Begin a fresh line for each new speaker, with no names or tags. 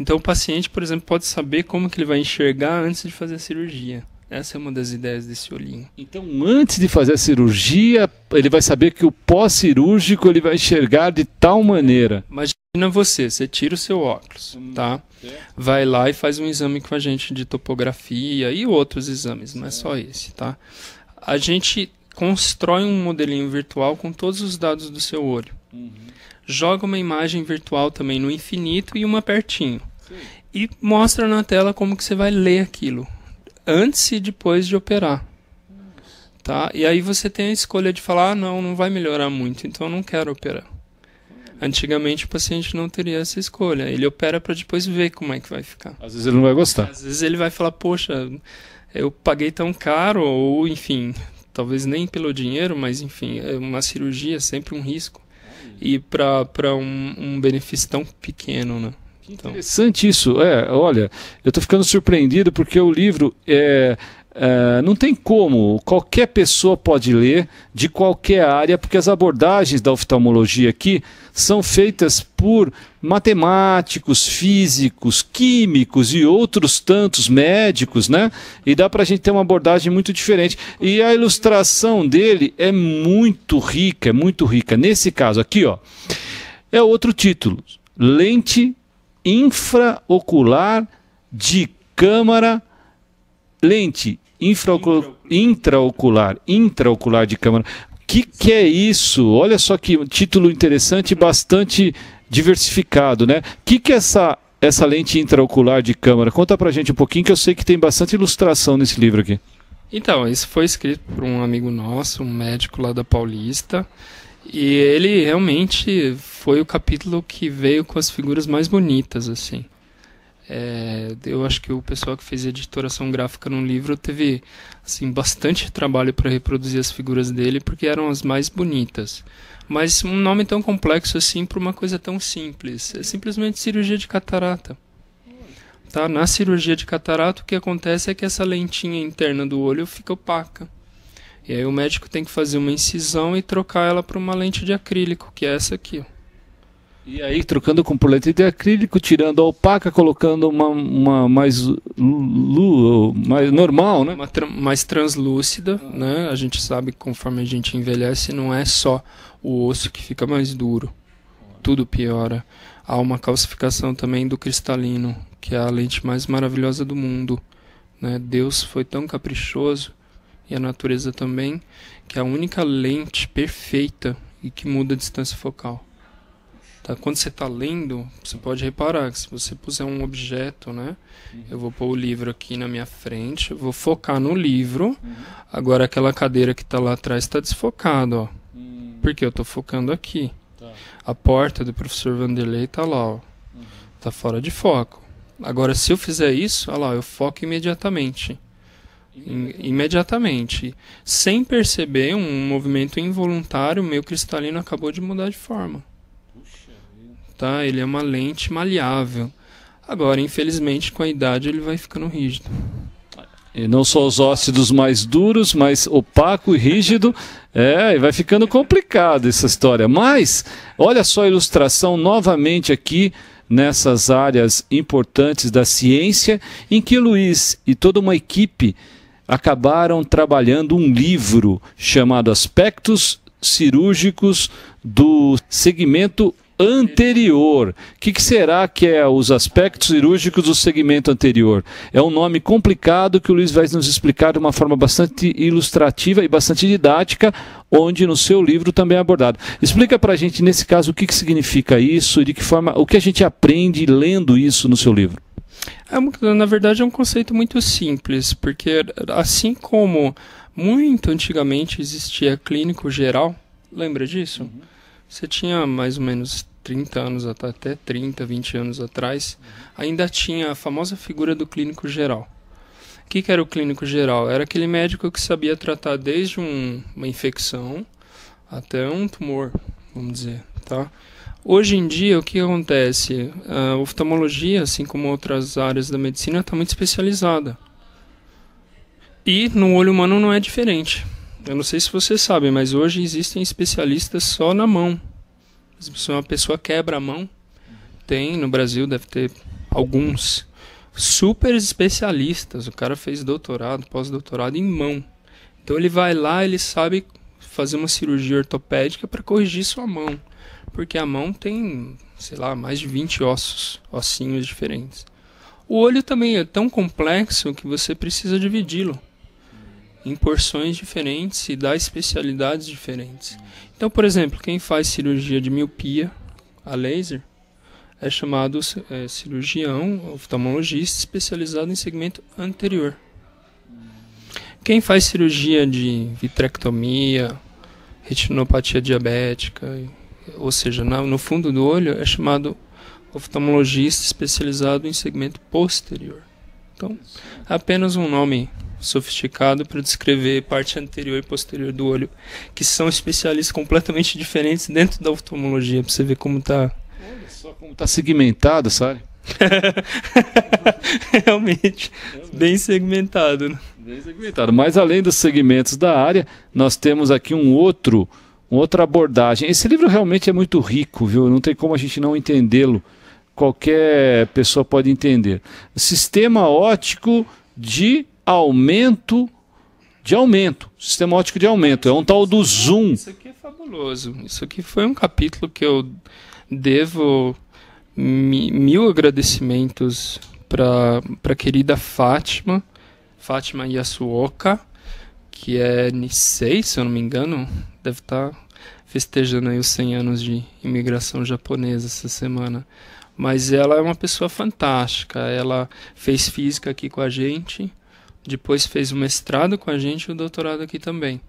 Então o paciente, por exemplo, pode saber como que ele vai enxergar antes de fazer a cirurgia. Essa é uma das ideias desse olhinho. Então,
antes de fazer a cirurgia, ele vai saber que o pós-cirúrgico ele vai enxergar de tal maneira.
Imagina você, você tira o seu óculos, hum, tá? É. Vai lá e faz um exame com a gente de topografia e outros exames, não é, é só esse, tá? A gente constrói um modelinho virtual com todos os dados do seu olho. Uhum. Joga uma imagem virtual também no infinito e uma pertinho. Sim. e mostra na tela como que você vai ler aquilo antes e depois de operar. Tá? E aí você tem a escolha de falar, ah, não, não vai melhorar muito, então eu não quero operar. Antigamente o paciente não teria essa escolha. Ele opera para depois ver como é que vai ficar. Às vezes ele não vai gostar. Às vezes ele vai falar, poxa, eu paguei tão caro, ou enfim, talvez nem pelo dinheiro, mas enfim, é uma cirurgia é sempre um risco. E para um, um benefício tão pequeno, né? Então.
interessante isso. É, olha, eu estou ficando surpreendido porque o livro é, é, não tem como, qualquer pessoa pode ler, de qualquer área, porque as abordagens da oftalmologia aqui são feitas por matemáticos, físicos, químicos e outros tantos médicos, né? E dá para a gente ter uma abordagem muito diferente. E a ilustração dele é muito rica, é muito rica. Nesse caso aqui, ó, é outro título: Lente infraocular de câmara lente infraocular, intraocular, intraocular de câmara. Que que é isso? Olha só que título interessante, bastante diversificado, né? Que que é essa essa lente intraocular de câmara? Conta pra gente um pouquinho que eu sei que tem bastante ilustração nesse livro aqui.
Então, isso foi escrito por um amigo nosso, um médico lá da Paulista, e ele realmente foi o capítulo que veio com as figuras mais bonitas, assim. É, eu acho que o pessoal que fez editoração gráfica no livro teve assim bastante trabalho para reproduzir as figuras dele porque eram as mais bonitas. Mas um nome tão complexo assim para uma coisa tão simples, é simplesmente cirurgia de catarata. Tá? Na cirurgia de catarata o que acontece é que essa lentinha interna do olho fica opaca. E aí o médico tem que fazer uma incisão e trocar ela para uma lente de acrílico, que é essa aqui. Ó. E aí,
trocando com poleta de acrílico, tirando a opaca,
colocando uma, uma mais, lu, mais normal, né? Tra mais translúcida, ah. né? A gente sabe que conforme a gente envelhece, não é só o osso que fica mais duro. Tudo piora. Há uma calcificação também do cristalino, que é a lente mais maravilhosa do mundo. Né? Deus foi tão caprichoso, e a natureza também, que é a única lente perfeita e que muda a distância focal. Ah, quando você está lendo, você pode reparar que se você puser um objeto, né? Eu vou pôr o livro aqui na minha frente, vou focar no livro. Uhum. Agora aquela cadeira que está lá atrás está desfocada, ó. Hum. Porque eu estou focando aqui. Tá. A porta do professor Vanderlei está lá, ó. está uhum. fora de foco. Agora, se eu fizer isso, olha lá, eu foco imediatamente. imediatamente. Sem perceber, um movimento involuntário, meu cristalino acabou de mudar de forma tá? Ele é uma lente maleável. Agora, infelizmente, com a idade ele vai ficando rígido.
E não só os ósseos mais duros, mas opaco e rígido. É, e vai ficando complicado essa história. Mas, olha só a ilustração novamente aqui nessas áreas importantes da ciência, em que Luiz e toda uma equipe acabaram trabalhando um livro chamado Aspectos Cirúrgicos do Segmento anterior. O que, que, será que é os aspectos cirúrgicos do segmento anterior? É um nome complicado que o Luiz vai nos explicar de uma forma bastante ilustrativa e bastante didática, onde no seu livro também é abordado. Explica para a gente, nesse caso, o que, que significa isso e de que forma, o que a gente aprende lendo isso no seu livro.
É, na verdade, é um conceito muito simples, porque assim como muito antigamente existia clínico geral, lembra disso? Uhum. Você tinha mais ou menos 30 anos até 30, 20 anos atrás, ainda tinha a famosa figura do clínico geral. O que, que era o clínico geral? Era aquele médico que sabia tratar desde um, uma infecção até um tumor, vamos dizer, tá? Hoje em dia, o que acontece? A oftalmologia, assim como outras áreas da medicina, está muito especializada. E no olho humano não é diferente. Eu não sei se você sabe, mas hoje existem especialistas só na mão. Se uma pessoa quebra a mão, tem no Brasil, deve ter alguns super especialistas. O cara fez doutorado, pós-doutorado em mão. Então ele vai lá, ele sabe fazer uma cirurgia ortopédica para corrigir sua mão, porque a mão tem, sei lá, mais de 20 ossos, ossinhos diferentes. O olho também é tão complexo que você precisa dividi-lo em porções diferentes e dá especialidades diferentes. Então, por exemplo, quem faz cirurgia de miopia a laser é chamado é, cirurgião oftalmologista especializado em segmento anterior. Quem faz cirurgia de vitrectomia, retinopatia diabética, ou seja, na, no fundo do olho, é chamado oftalmologista especializado em segmento posterior. Então, apenas um nome sofisticado para descrever parte anterior e posterior do olho, que são especialistas completamente diferentes dentro da oftalmologia, para você ver como tá. Olha só como tá segmentado sabe? Realmente, bem segmentado. Né? Bem segmentado. Mas
além dos segmentos da área, nós temos aqui um outro, uma outra abordagem. Esse livro realmente é muito rico, viu? Não tem como a gente não entendê-lo. Qualquer pessoa pode entender. Sistema ótico de aumento
de aumento, sistema de aumento. É um tal do zoom. Isso aqui é fabuloso. Isso aqui foi um capítulo que eu devo mil agradecimentos para a querida Fátima, Fátima Yasuoka, que é Nisei, se eu não me engano, deve estar tá festejando aí os 100 anos de imigração japonesa essa semana. Mas ela é uma pessoa fantástica, ela fez física aqui com a gente, depois fez o mestrado com a gente e o doutorado aqui também.